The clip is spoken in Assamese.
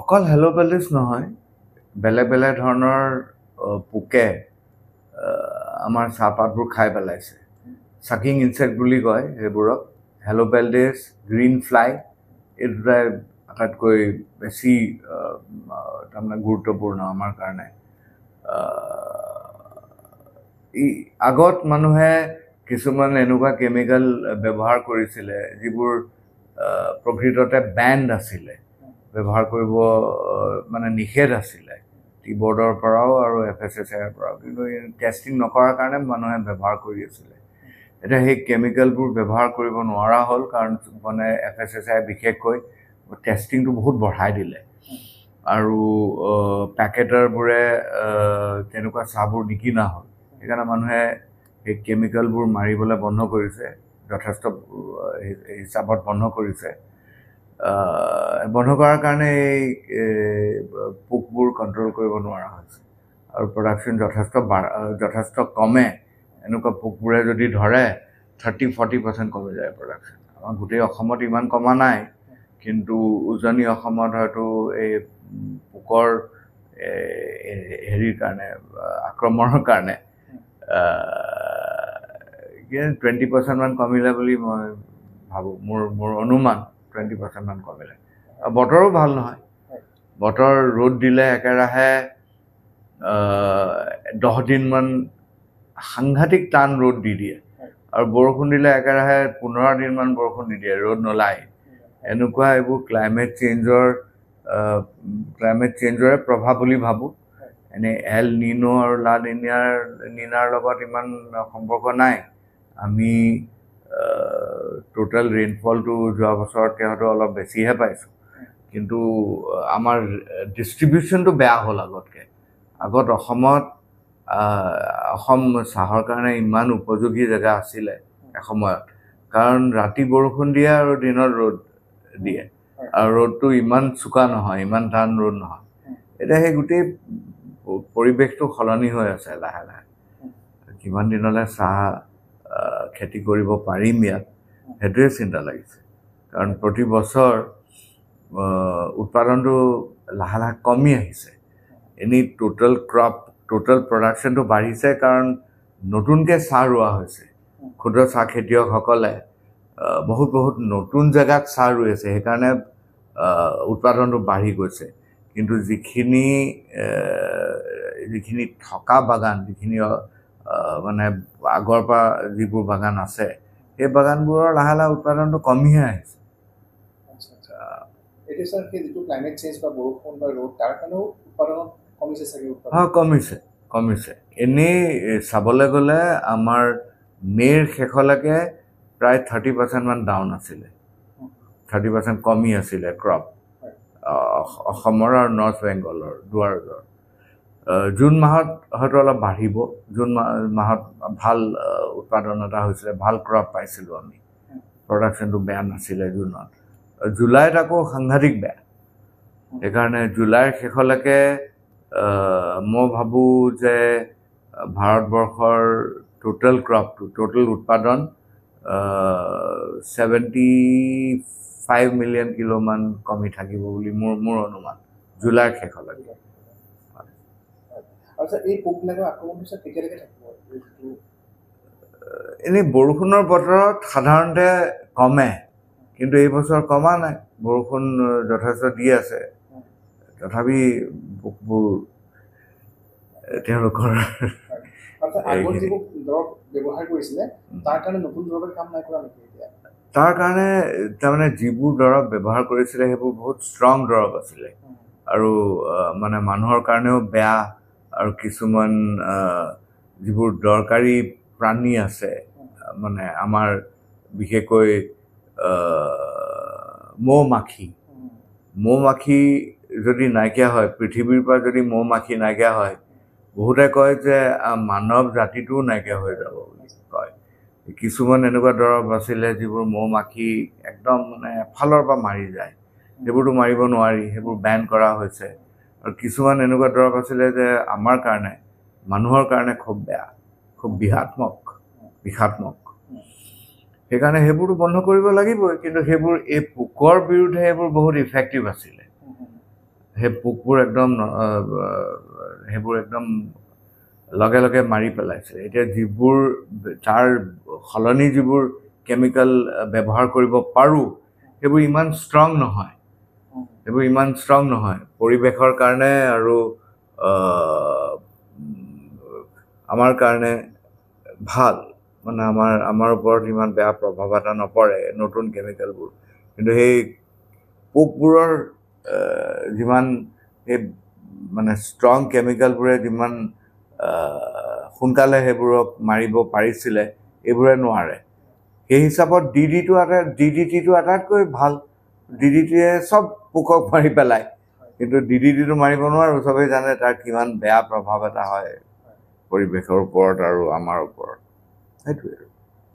অকল হেল'পেলিছ নহয় বেলেগ বেলেগ ধৰণৰ পোকে আমাৰ চাহপাতবোৰ খাই পেলাইছে চাকিং ইনচেক্ট বুলি কয় সেইবোৰক হেলোপেলডেছ গ্ৰীণ ফ্লাই এই দুটাই আটাইতকৈ বেছি তাৰমানে গুৰুত্বপূৰ্ণ আমাৰ কাৰণে ই আগত মানুহে কিছুমান এনেকুৱা কেমিকেল ব্যৱহাৰ কৰিছিলে যিবোৰ প্ৰকৃততে বেণ্ড আছিলে ব্যৱহাৰ কৰিব মানে নিষেধ আছিলে টি বৰ্ডৰ পৰাও আৰু এফ এছ এছ আইৰ পৰাও কিন্তু টেষ্টিং নকৰাৰ কাৰণে মানুহে ব্যৱহাৰ কৰি আছিলে এতিয়া সেই কেমিকেলবোৰ ব্যৱহাৰ কৰিব নোৱাৰা হ'ল কাৰণ মানে এফ এছ এছ আই বিশেষকৈ টেষ্টিংটো বহুত বঢ়াই দিলে আৰু পেকেটাৰবোৰে তেনেকুৱা চাহবোৰ নিকিনা হ'ল সেইকাৰণে মানুহে সেই কেমিকেলবোৰ মাৰিবলৈ বন্ধ কৰিছে যথেষ্ট হিচাপত বন্ধ কৰিছে বন্ধ কৰাৰ কাৰণে এই পোকবোৰ কণ্ট্ৰল কৰিব নোৱাৰা হৈছে আৰু প্ৰডাকশ্যন যথেষ্ট বাঢ়া যথেষ্ট কমে এনেকুৱা পোকবোৰে যদি ধৰে থাৰ্টি ফৰ্টি পাৰ্চেণ্ট কমি যায় প্ৰডাকশ্যন আমাৰ গোটেই অসমত ইমান কমা নাই কিন্তু উজনি অসমত হয়তো এই পোকৰ হেৰিৰ কাৰণে আক্ৰমণৰ কাৰণে টুৱেণ্টি পাৰ্চেণ্টমান কমিলে বুলি মই ভাবোঁ মোৰ মোৰ অনুমান টুৱেণ্টি পাৰ্চেণ্টমান কমিলে বতৰো ভাল নহয় বতৰ ৰ'দ দিলে একেৰাহে দহ দিনমান সাংঘাতিক টান ৰ'দ দি দিয়ে আৰু বৰষুণ দিলে একেৰাহে পোন্ধৰ দিনমান বৰষুণ নিদিয়ে ৰ'দ নোলায় এনেকুৱা এইবোৰ ক্লাইমেট চেঞ্জৰ ক্লাইমেট চেঞ্জৰে প্ৰভাৱ বুলি ভাবোঁ এনে এল নিনো আৰু লা নিনাৰ নিনাৰ লগত ইমান সম্পৰ্ক নাই আমি টোটেল ৰেইনফলটো যোৱা বছৰত তেওঁতো অলপ বেছিহে পাইছোঁ কিন্তু আমাৰ ডিষ্ট্ৰিবিউশ্যনটো বেয়া হ'ল আগতকৈ আগত অসমত অসম চাহৰ কাৰণে ইমান উপযোগী জেগা আছিলে এসময়ত কাৰণ ৰাতি বৰষুণ দিয়ে আৰু দিনত ৰ'দ দিয়ে আৰু ৰ'দটো ইমান চোকা নহয় ইমান টান ৰ'দ নহয় এতিয়া সেই গোটেই পৰিৱেশটো সলনি হৈ আছে লাহে লাহে কিমান দিনলৈ চাহ খেতি কৰিব পাৰিম ইয়াত সেইটোৱে চিন্তা লাগিছে কাৰণ প্ৰতি বছৰ উৎপাদনটো লাহে লাহে কমি আহিছে এনেই টোটেল ক্ৰপ টোটেল প্ৰডাকশ্যনটো বাঢ়িছে কাৰণ নতুনকৈ চাহ ৰোৱা হৈছে ক্ষুদ্ৰ চাহ খেতিয়কসকলে বহুত বহুত নতুন জেগাত চাহ ৰুই আছে সেইকাৰণে উৎপাদনটো বাঢ়ি গৈছে কিন্তু যিখিনি যিখিনি থকা বাগান যিখিনি মানে আগৰ পৰা যিবোৰ বাগান আছে সেই বাগানবোৰৰ লাহে লাহে উৎপাদনটো কমিহে আহিছে হয় কমিছে কমিছে এনেই চাবলৈ গ'লে আমাৰ মে'ৰ শেষলৈকে প্ৰায় থাৰ্টি পাৰ্চেণ্টমান ডাউন আছিলে থাৰ্টি পাৰ্চেণ্ট কমি আছিলে ক্ৰপ অসমৰ আৰু নৰ্থ বেংগলৰ দুৱাৰৰ জুন মাহত হয়তো অলপ বাঢ়িব জুন মাহত ভাল উৎপাদন এটা হৈছিলে ভাল ক্ৰপ পাইছিলোঁ আমি প্ৰডাকশ্যনটো বেয়া নাছিলে জুনত জুলাইত আকৌ সাংঘাতিক বেয়া সেইকাৰণে জুলাইৰ শেষলৈকে মই ভাবোঁ যে ভাৰতবৰ্ষৰ ট'টেল ক্ৰপটো ট'টেল উৎপাদন ছেভেণ্টি ফাইভ মিলিয়ন কিলোমান কমি থাকিব বুলি মোৰ মোৰ অনুমান জুলাইৰ শেষলৈকে এনে বৰষুণৰ বতৰত সাধাৰণতে কমে কিন্তু এইবছৰ কমা নাই বৰষুণ যথেষ্ট দি আছে তথাপি পোকবোৰ তেওঁলোকৰ তাৰ কাৰণে তাৰমানে যিবোৰ দৰৱ ব্যৱহাৰ কৰিছিলে সেইবোৰ বহুত ষ্ট্ৰং দৰৱ আছিলে আৰু মানে মানুহৰ কাৰণেও বেয়া আৰু কিছুমান যিবোৰ দৰকাৰী প্ৰাণী আছে মানে আমাৰ বিশেষকৈ মৌ মাখি মৌ মাখি যদি নাইকিয়া হয় পৃথিৱীৰ পৰা যদি মৌ মাখি নাইকিয়া হয় বহুতে কয় যে মানৱ জাতিটোও নাইকিয়া হৈ যাব বুলি কয় কিছুমান এনেকুৱা দৰৱ আছিলে যিবোৰ মৌ মাখি একদম মানে ফালৰ পৰা মাৰি যায় সেইবোৰতো মাৰিব নোৱাৰি সেইবোৰ বেন কৰা হৈছে আৰু কিছুমান এনেকুৱা দৰৱ আছিলে যে আমাৰ কাৰণে মানুহৰ কাৰণে খুব বেয়া খুব বিষাত্মক বিষাত্মক সেইকাৰণে সেইবোৰতো বন্ধ কৰিব লাগিবই কিন্তু সেইবোৰ এই পোকৰ বিৰুদ্ধে সেইবোৰ বহুত ইফেক্টিভ আছিলে সেই পোকবোৰ একদম সেইবোৰ একদম লগে লগে মাৰি পেলাইছে এতিয়া যিবোৰ তাৰ সলনি যিবোৰ কেমিকেল ব্যৱহাৰ কৰিব পাৰোঁ সেইবোৰ ইমান ষ্ট্ৰং নহয় সেইবোৰ ইমান ষ্ট্ৰং নহয় পৰিৱেশৰ কাৰণে আৰু আমাৰ কাৰণে ভাল মানে আমাৰ আমাৰ ওপৰত ইমান বেয়া প্ৰভাৱ এটা নপৰে নতুন কেমিকেলবোৰ কিন্তু সেই পোকবোৰৰ যিমান সেই মানে ষ্ট্ৰং কেমিকেলবোৰে যিমান সোনকালে সেইবোৰক মাৰিব পাৰিছিলে এইবোৰে নোৱাৰে সেই হিচাপত ডি ডিটো এটা ডি ডি টিটো আটাইতকৈ ভাল ডি ডি টিয়ে চব পোকক মাৰি পেলায় কিন্তু ডিটো মাৰিব নোৱাৰোঁ চবেই জানে তাৰ কিমান বেয়া প্ৰভাৱ এটা হয় পৰিৱেশৰ ওপৰত আৰু আমাৰ ওপৰত সেইটোৱে আৰু